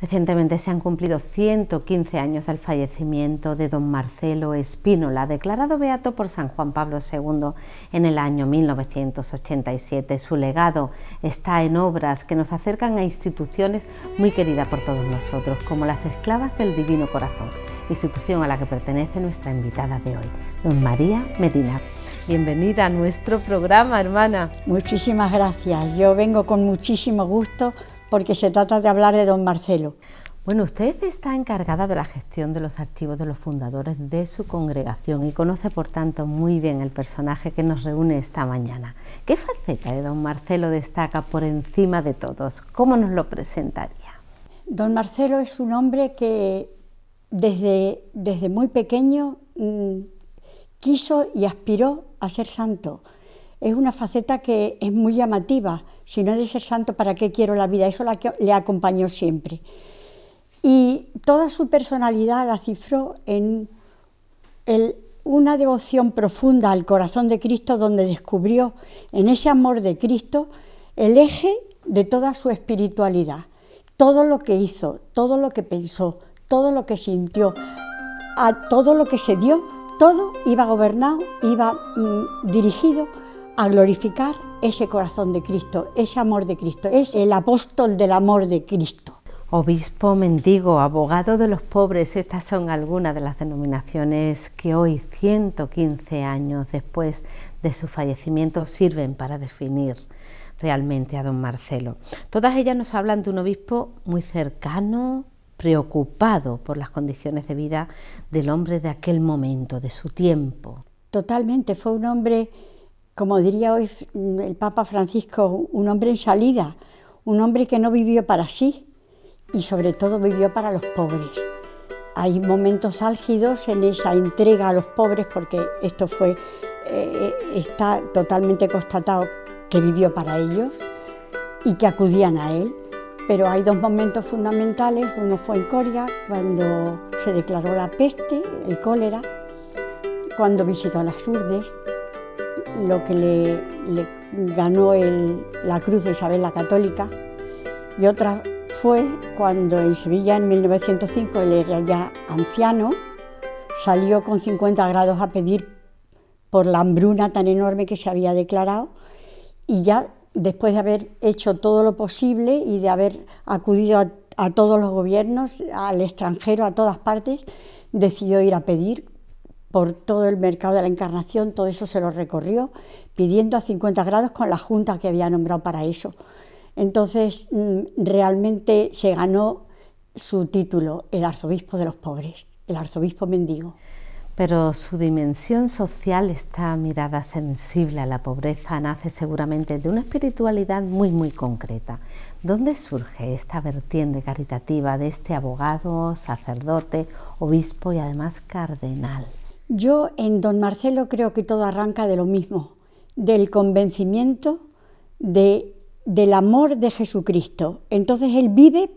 Recientemente se han cumplido 115 años del fallecimiento de don Marcelo Espínola, declarado beato por San Juan Pablo II en el año 1987. Su legado está en obras que nos acercan a instituciones muy queridas por todos nosotros, como las Esclavas del Divino Corazón, institución a la que pertenece nuestra invitada de hoy, don María Medina. Bienvenida a nuestro programa, hermana. Muchísimas gracias. Yo vengo con muchísimo gusto porque se trata de hablar de don Marcelo. Bueno, usted está encargada de la gestión de los archivos de los fundadores de su congregación y conoce, por tanto, muy bien el personaje que nos reúne esta mañana. ¿Qué faceta de don Marcelo destaca por encima de todos? ¿Cómo nos lo presentaría? Don Marcelo es un hombre que desde, muy pequeño mm, quiso y aspiró a ser santo es una faceta que es muy llamativa. Si no he de ser santo, ¿para qué quiero la vida? Eso la que le acompañó siempre. Y toda su personalidad la cifró en una devoción profunda al corazón de Cristo, donde descubrió en ese amor de Cristo el eje de toda su espiritualidad. Todo lo que hizo, todo lo que pensó, todo lo que sintió, a todo lo que se dio, todo iba gobernado, iba mm, dirigido a glorificar ese corazón de Cristo, ese amor de Cristo. Es el apóstol del amor de Cristo. Obispo, mendigo, abogado de los pobres, estas son algunas de las denominaciones que hoy, 115 años después de su fallecimiento, sirven para definir realmente a don Marcelo. Todas ellas nos hablan de un obispo muy cercano, preocupado por las condiciones de vida del hombre de aquel momento, de su tiempo. Totalmente, fue un hombre como diría hoy el Papa Francisco, un hombre en salida, un hombre que no vivió para sí y sobre todo vivió para los pobres. Hay momentos álgidos en esa entrega a los pobres porque esto fue, eh, está totalmente constatado que vivió para ellos y que acudían a él. Pero hay dos momentos fundamentales, uno fue en Coria, cuando se declaró la peste, el cólera, cuando visitó a las urdes lo que le, ganó la Cruz de Isabel la Católica y otra fue cuando en Sevilla en 1905, él era ya anciano, salió con 50 grados a pedir por la hambruna tan enorme que se había declarado y ya después de haber hecho todo lo posible y de haber acudido a todos los gobiernos, al extranjero, a todas partes, decidió ir a pedir por todo el mercado de la Encarnación, todo eso se lo recorrió, pidiendo a 50 grados con la junta que había nombrado para eso. Entonces mm, realmente se ganó su título, el arzobispo de los pobres, el arzobispo mendigo. Pero su dimensión social, esta mirada sensible a la pobreza, nace seguramente de una espiritualidad muy, muy concreta. ¿Dónde surge esta vertiente caritativa de este abogado, sacerdote, obispo y además cardenal? Yo en don Marcelo creo que todo arranca de lo mismo, del convencimiento del amor de Jesucristo. Entonces él vive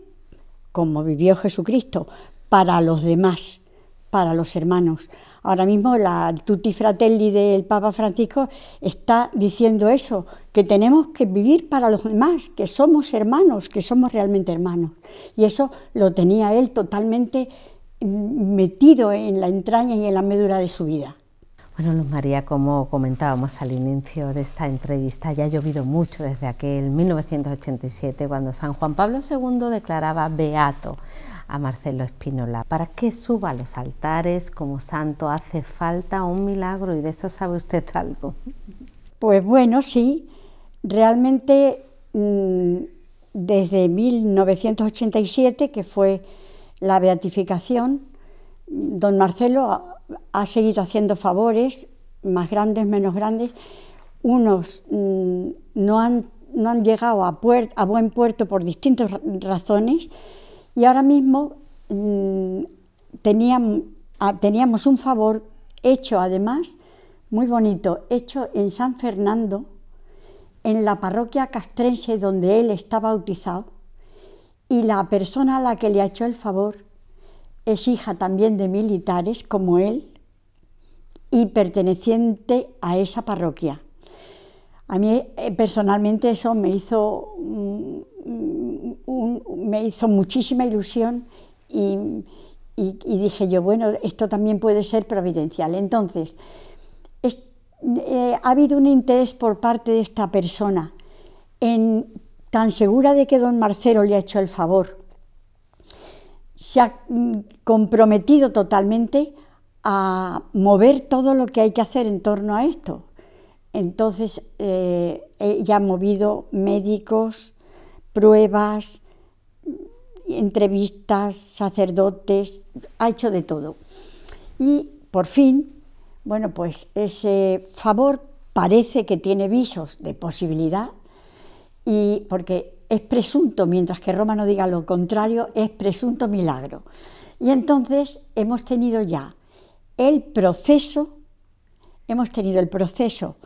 como vivió Jesucristo, para los demás, para los hermanos. Ahora mismo la Tutti Fratelli del Papa Francisco está diciendo eso, que tenemos que vivir para los demás, que somos hermanos, que somos realmente hermanos. Y eso lo tenía él totalmente metido en la entraña y en la médula de su vida. Bueno, Luz María, como comentábamos al inicio de esta entrevista, ya ha llovido mucho desde aquel 1987 cuando San Juan Pablo II declaraba beato a Marcelo Espinola. Para qué suba a los altares como santo hace falta un milagro y de eso sabe usted algo. Pues bueno, sí, realmente mm, desde 1987, que fue la beatificación, don Marcelo ha, seguido haciendo favores, más grandes, menos grandes. Unos mm, no, han, no llegado a, buen puerto por distintas razones y ahora mismo mm, ah, teníamos un favor hecho además, muy bonito, hecho en San Fernando, en la parroquia castrense donde él está bautizado y la persona a la que le ha hecho el favor es hija también de militares como él y perteneciente a esa parroquia. A mí eh, personalmente eso me hizo, mm, mm, mm, me hizo muchísima ilusión y, dije yo, bueno, esto también puede ser providencial. Entonces, eh, ha habido un interés por parte de esta persona en tan segura de que don Marcelo le ha hecho el favor, se ha mm, comprometido totalmente a mover todo lo que hay que hacer en torno a esto. Entonces, eh, ella ha movido médicos, pruebas, entrevistas, sacerdotes, ha hecho de todo. Y por fin, bueno, pues ese favor parece que tiene visos de posibilidad y porque es presunto, mientras que Roma no diga lo contrario, es presunto milagro. Y entonces hemos tenido ya el proceso, hemos tenido el proceso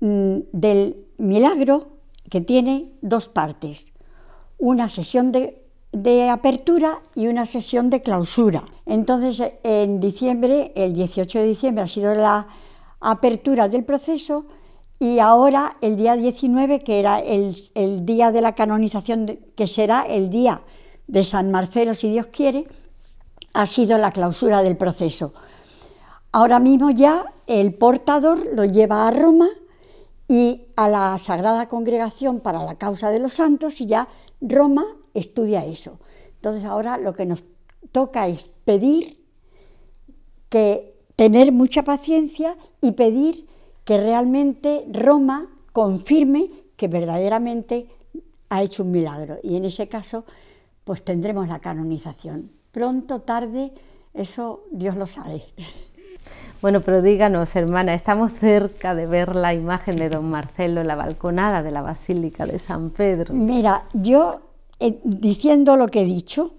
mm, del milagro que tiene dos partes, una sesión de, apertura y una sesión de clausura. Entonces, en diciembre, el 18 de diciembre ha sido la apertura del proceso y ahora el día 19, que era el, día de la canonización, que será el día de San Marcelo, si Dios quiere, ha sido la clausura del proceso. Ahora mismo ya el portador lo lleva a Roma y a la Sagrada Congregación para la Causa de los Santos y ya Roma estudia eso. Entonces ahora lo que nos toca es pedir que tener mucha paciencia y pedir que realmente Roma confirme que verdaderamente ha hecho un milagro. Y en ese caso, pues tendremos la canonización. Pronto, tarde, eso Dios lo sabe. Bueno, pero díganos, hermana, estamos cerca de ver la imagen de don Marcelo en la balconada de la Basílica de San Pedro. Mira, yo eh, diciendo lo que he dicho,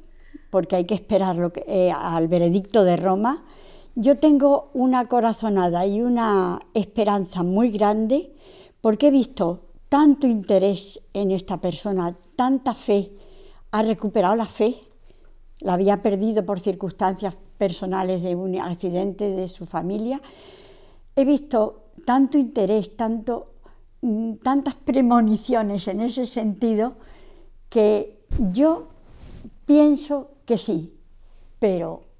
porque hay que esperar eh, al veredicto de Roma, yo tengo una corazonada y una esperanza muy grande porque he visto tanto interés en esta persona, tanta fe. Ha recuperado la fe, la había perdido por circunstancias personales de un accidente de su familia. He visto tanto interés, mm, tantas premoniciones en ese sentido que yo pienso que sí, pero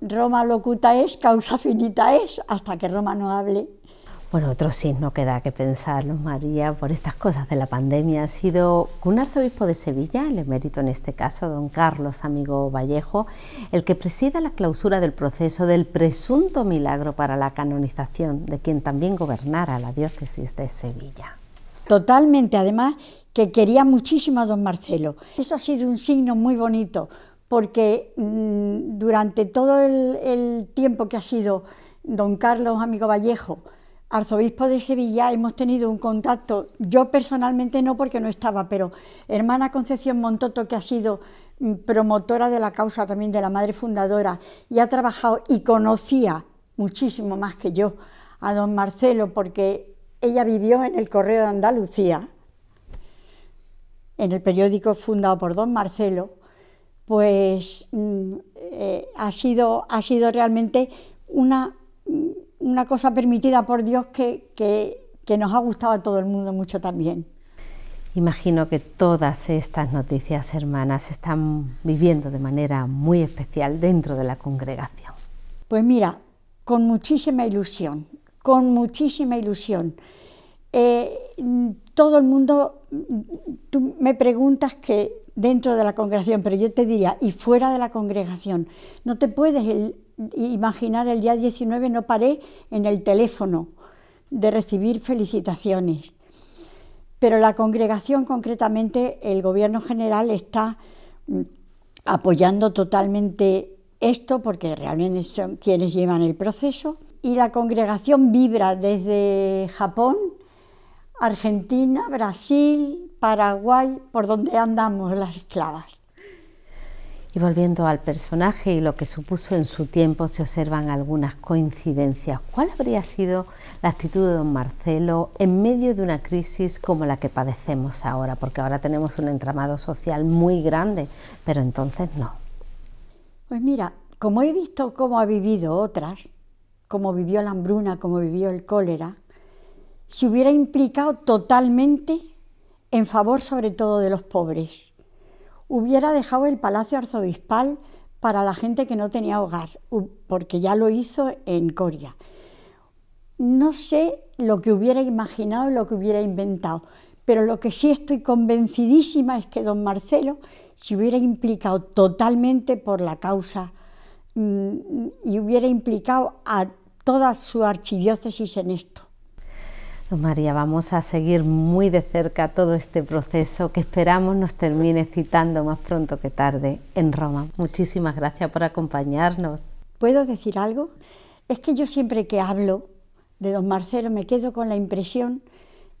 Roma locuta es, causa finita es, hasta que Roma no hable. Bueno, otro signo que da que pensar, María, por estas cosas de la pandemia ha sido que un arzobispo de Sevilla, el emérito en este caso, don Carlos Amigo Vallejo, el que presida la clausura del proceso del presunto milagro para la canonización de quien también gobernara la diócesis de Sevilla. Totalmente, además, que quería muchísimo a don Marcelo. Eso ha sido un signo muy bonito, porque mm, durante todo el tiempo que ha sido don Carlos Amigo Vallejo, arzobispo de Sevilla, hemos tenido un contacto, yo personalmente no porque no estaba, pero hermana Concepción Montoto, que ha sido mm, promotora de la causa también de la madre fundadora y ha trabajado y conocía muchísimo más que yo a don Marcelo porque ella vivió en el Correo de Andalucía, en el periódico fundado por don Marcelo, pues mm, eh, ha, sido, ha sido realmente una, una cosa permitida por Dios que, nos ha gustado a todo el mundo mucho también. Imagino que todas estas noticias, hermanas, están viviendo de manera muy especial dentro de la congregación. Pues mira, con muchísima ilusión, con muchísima ilusión. Eh, mm, todo el mundo, mm, tú me preguntas que dentro de la congregación, pero yo te diría, y fuera de la congregación. No te puedes imaginar, el día 19 no paré en el teléfono de recibir felicitaciones. Pero la congregación, concretamente, el gobierno general está mm, apoyando totalmente esto, porque realmente son quienes llevan el proceso. Y la congregación vibra desde Japón, Argentina, Brasil, Paraguay, por donde andamos las esclavas. Y volviendo al personaje y lo que supuso en su tiempo, se observan algunas coincidencias. ¿Cuál habría sido la actitud de don Marcelo en medio de una crisis como la que padecemos ahora? Porque ahora tenemos un entramado social muy grande, pero entonces no. Pues mira, como he visto cómo ha vivido otras, cómo vivió la hambruna, cómo vivió el cólera, se hubiera implicado totalmente en favor sobre todo de los pobres. Hubiera dejado el palacio arzobispal para la gente que no tenía hogar, porque ya lo hizo en Coria. No sé lo que hubiera imaginado, lo que hubiera inventado, pero lo que sí estoy convencidísima es que don Marcelo se hubiera implicado totalmente por la causa mm, y hubiera implicado a toda su archidiócesis en esto. Pues María, vamos a seguir muy de cerca todo este proceso que esperamos nos termine citando más pronto que tarde en Roma. Muchísimas gracias por acompañarnos. ¿Puedo decir algo? Es que yo siempre que hablo de don Marcelo me quedo con la impresión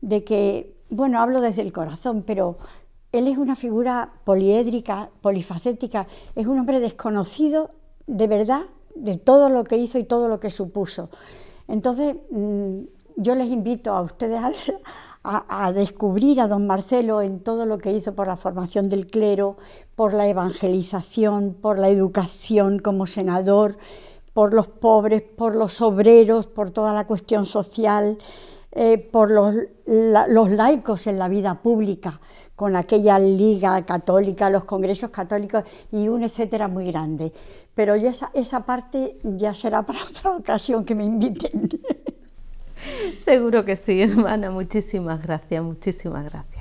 de que, bueno, hablo desde el corazón, pero él es una figura poliédrica, polifacética, es un hombre desconocido de verdad de todo lo que hizo y todo lo que supuso. Entonces, mm, yo les invito a ustedes a, descubrir a don Marcelo en todo lo que hizo por la formación del clero, por la evangelización, por la educación como senador, por los pobres, por los obreros, por toda la cuestión social, eh, por los, laicos en la vida pública, con aquella liga católica, los congresos católicos y un etcétera muy grande. Pero esa parte ya será para otra ocasión que me inviten. Seguro que sí, hermana. Muchísimas gracias, muchísimas gracias.